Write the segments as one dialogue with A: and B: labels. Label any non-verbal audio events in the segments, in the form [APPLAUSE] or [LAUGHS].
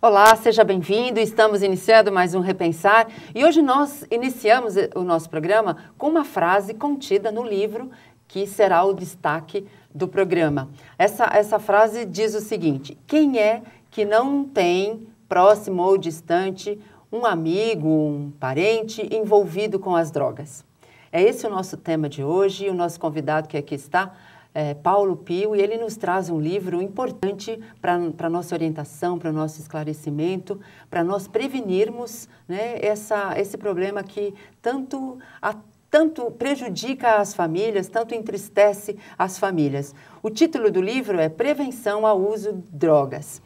A: Olá, seja bem-vindo. Estamos iniciando mais um Repensar e hoje nós iniciamos o nosso programa com uma frase contida no livro que será o destaque do programa. Essa, essa frase diz o seguinte: Quem é que não tem, próximo ou distante, um amigo, um parente envolvido com as drogas. É esse o nosso tema de hoje. O nosso convidado que aqui está é Paulo Pio e ele nos traz um livro importante para a nossa orientação, para o nosso esclarecimento, para nós prevenirmos né, essa, esse problema que tanto a, tanto prejudica as famílias, tanto entristece as famílias. O título do livro é Prevenção ao Uso de Drogas.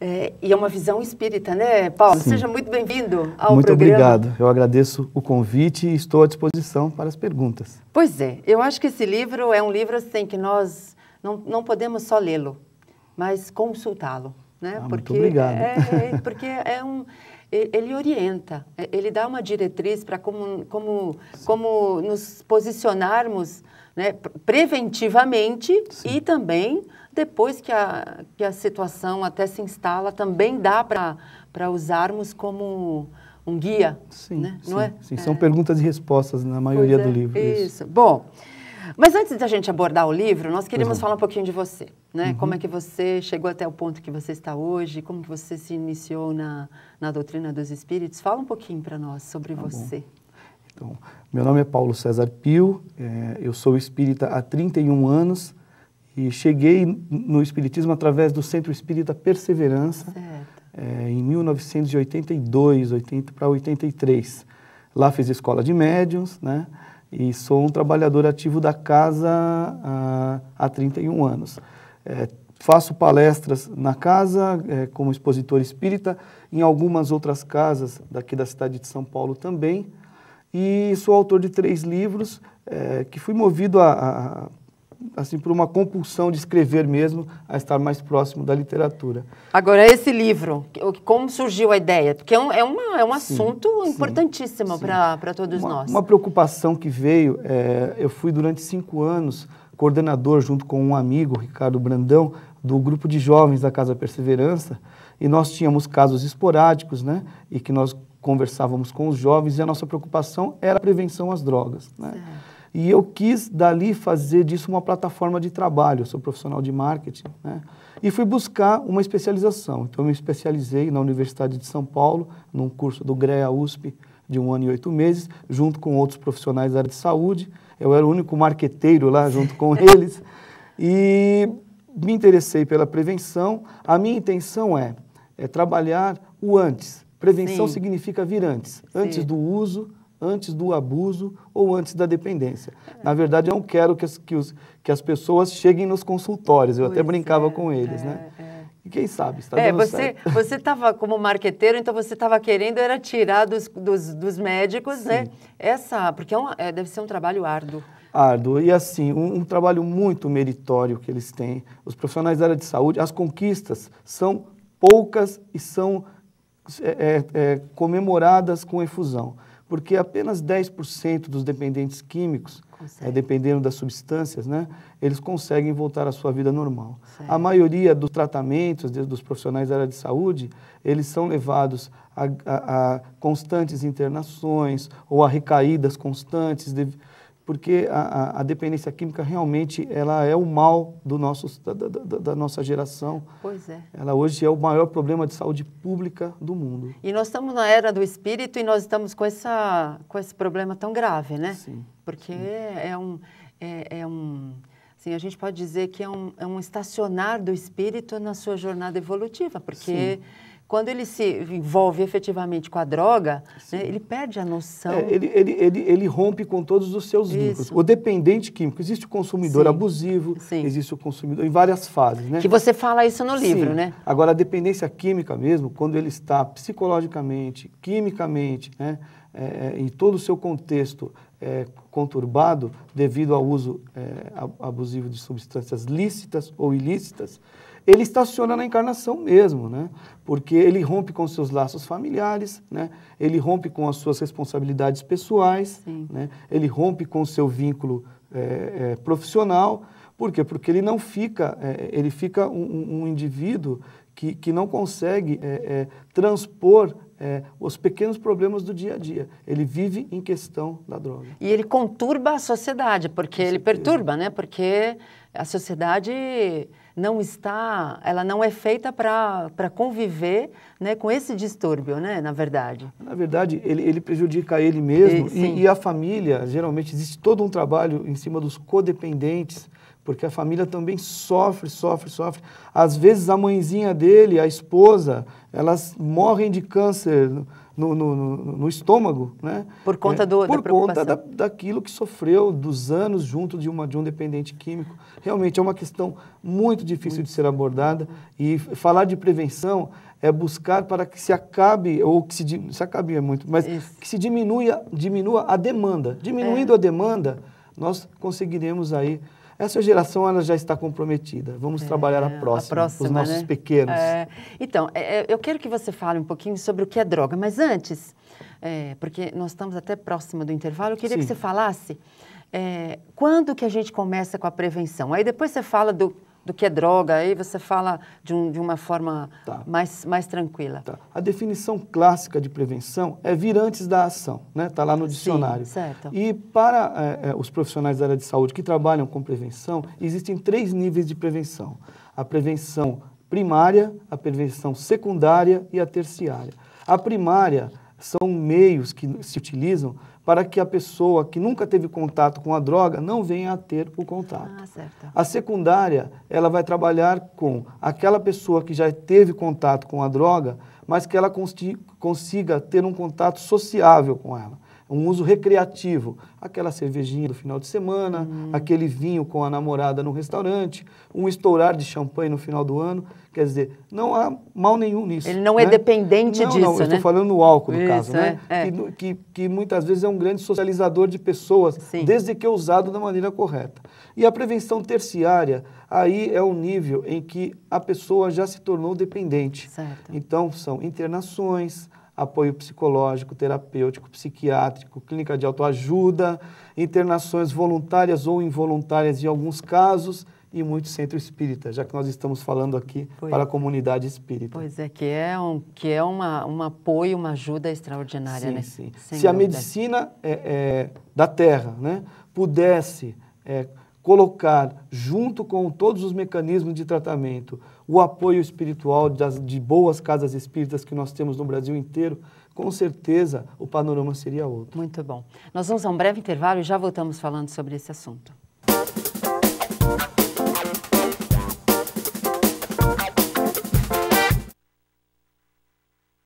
A: É, e é uma visão espírita, né, Paulo? Sim. Seja muito bem-vindo ao muito programa. Muito obrigado.
B: Eu agradeço o convite e estou à disposição para as perguntas.
A: Pois é, eu acho que esse livro é um livro assim que nós não, não podemos só lê-lo, mas consultá-lo, né? Ah, porque muito obrigado. É, é, é, porque é um ele orienta, é, ele dá uma diretriz para como, como, como nos posicionarmos né, preventivamente Sim. e também depois que a, que a situação até se instala, também dá para usarmos como um guia. Sim, né? sim, não é?
B: Sim. É. são é. perguntas e respostas na maioria é, do livro. Isso. isso.
A: Bom, mas antes da gente abordar o livro, nós queríamos é. falar um pouquinho de você, né? Uhum. Como é que você chegou até o ponto que você está hoje? Como que você se iniciou na, na doutrina dos espíritos? Fala um pouquinho para nós sobre tá você. Bom.
B: Então, meu nome é Paulo César Pio, é, eu sou espírita há 31 anos e cheguei no espiritismo através do Centro Espírita Perseverança é, em 1982, 80 para 83. Lá fiz escola de médiums, né? E sou um trabalhador ativo da casa há, há 31 anos. É, faço palestras na casa é, como expositor espírita, em algumas outras casas daqui da cidade de São Paulo também e sou autor de três livros é, que fui movido a, a assim por uma compulsão de escrever mesmo, a estar mais próximo da literatura.
A: Agora, esse livro, como surgiu a ideia? Porque é um, é uma, é um sim, assunto importantíssimo para todos uma, nós. Uma
B: preocupação que veio, é, eu fui durante cinco anos coordenador, junto com um amigo, Ricardo Brandão, do grupo de jovens da Casa Perseverança, e nós tínhamos casos esporádicos, né? E que nós conversávamos com os jovens e a nossa preocupação era a prevenção às drogas. Né? E eu quis dali fazer disso uma plataforma de trabalho. Eu sou profissional de marketing, né? E fui buscar uma especialização. Então, eu me especializei na Universidade de São Paulo, num curso do GREA USP de um ano e oito meses, junto com outros profissionais da área de saúde. Eu era o único marqueteiro lá junto com [LAUGHS] eles. E me interessei pela prevenção. A minha intenção é, é trabalhar o antes, Prevenção Sim. significa vir antes, antes do uso, antes do abuso ou antes da dependência. É. Na verdade, eu não quero que as, que, os, que as pessoas cheguem nos consultórios, eu pois até brincava é, com eles, né? é, né? E quem sabe, está é, você certo.
A: [LAUGHS] você estava como marqueteiro, então você estava querendo era tirar dos, dos, dos médicos, né? Sim. né? Essa, porque é, é deve ser um trabalho árduo.
B: Árduo e assim um, um trabalho muito meritório que eles têm. Os profissionais da área de saúde, as conquistas são poucas e são é, é, é, comemoradas com efusão, porque apenas 10% dos dependentes químicos, é, dependendo das substâncias, né, eles conseguem voltar à sua vida normal. Certo. A maioria dos tratamentos dos profissionais da área de saúde, eles são levados a, a, a constantes internações ou a recaídas constantes. De, porque a, a, dependência química realmente ela é o mal do nosso, da, da, da, nossa geração. Pois é. Ela hoje é o maior problema de saúde pública do mundo.
A: E nós estamos na era do espírito e nós estamos com, essa, com esse problema tão grave, né? Sim. Porque sim. é um... É, é um assim, a gente pode dizer que é um, é um estacionar do espírito na sua jornada evolutiva, porque... Sim quando ele se envolve efetivamente com a droga, né, ele perde a noção. É, ele,
B: ele, ele, ele, rompe com todos os seus vínculos. O dependente químico, existe o consumidor Sim. abusivo, Sim. existe o consumidor em várias fases, né? Que você fala isso no livro, Sim. né? Agora, a dependência química mesmo, quando ele está psicologicamente, quimicamente, né, é, é em todo o seu contexto é, conturbado devido ao uso é, abusivo de substâncias lícitas ou ilícitas, ele estaciona na encarnação mesmo, né? Porque ele rompe com seus laços familiares, né? Ele rompe com as suas responsabilidades pessoais, né? Ele rompe com o seu vínculo é, é, profissional. Por quê? Porque ele não fica, é, ele fica um, um, indivíduo que, que não consegue
A: transpor é, os pequenos problemas do dia a dia. Ele vive em questão da droga. E ele conturba a sociedade, porque ele perturba, né? Porque a sociedade não está, ela não é feita para conviver né, com esse distúrbio, né, na verdade. Na
B: verdade, ele, ele prejudica ele mesmo e, e, e, a família. Geralmente existe todo um trabalho em cima dos codependentes, porque a família também sofre, sofre, sofre. Às vezes a mãezinha dele, a esposa, elas morrem de câncer no, no, no, no estômago, né? Por conta é, do, é, por da conta da, daquilo que sofreu dos anos junto de uma de um dependente químico. Realmente é uma questão muito difícil de ser abordada e falar de prevenção é buscar para que se acabe, ou que se, se acabe é muito, mas Isso. que se diminua, diminua a demanda. Diminuindo é. a demanda, nós conseguiremos aí essa geração ela já está comprometida. Vamos é, trabalhar a próxima, a próxima os nossos né? pequenos. É,
A: então, é, é, eu quero que você fale um pouquinho sobre o que é droga, mas antes, é, porque nós estamos até próximo do intervalo, eu queria Sim. que você falasse é, quando que a gente começa com a prevenção. Aí depois você fala do do que é droga, aí você fala de, um, de uma forma tá. mais, mais tranquila. Tá.
B: A definição clássica de prevenção é vir antes da ação, né? Está lá no dicionário. Sim, certo. E para é, é, os profissionais da área de saúde que trabalham com prevenção, existem três níveis de prevenção. A prevenção primária, a prevenção secundária e a terciária. A primária são meios que se utilizam para que a pessoa que nunca teve contato com a droga não venha a ter o contato. Ah, a secundária, ela vai trabalhar com aquela pessoa que já teve contato com a droga, mas que ela consiga ter um contato sociável com ela um uso recreativo, aquela cervejinha do final de semana, uhum. aquele vinho com a namorada no restaurante, um estourar de champanhe no final do ano. Quer dizer, não há mal nenhum nisso. Ele não é né? é dependente não, disso, não, eu né? estou falando no álcool, no Isso, caso, né? É, é. Que, que, que, muitas vezes é um grande socializador de pessoas, Sim. desde que é usado da maneira correta. E a prevenção terciária, aí é o nível em que a pessoa já se tornou dependente. Certo. Então, são internações, apoio psicológico, terapêutico, psiquiátrico, clínica de autoajuda, internações voluntárias ou involuntárias em alguns casos e muito centro espírita, já que nós estamos falando aqui pois. para a comunidade espírita. Pois é,
A: que é um, que é uma, um apoio, uma ajuda extraordinária, sim, né? Sim. Sem Se dúvida. a medicina
B: é, é, da terra né, pudesse é, colocar, junto com todos os mecanismos de tratamento, o apoio espiritual das, de boas casas espíritas que nós temos no Brasil inteiro, com certeza o panorama seria outro. Muito bom.
A: Nós vamos a um breve intervalo e já voltamos falando sobre esse assunto.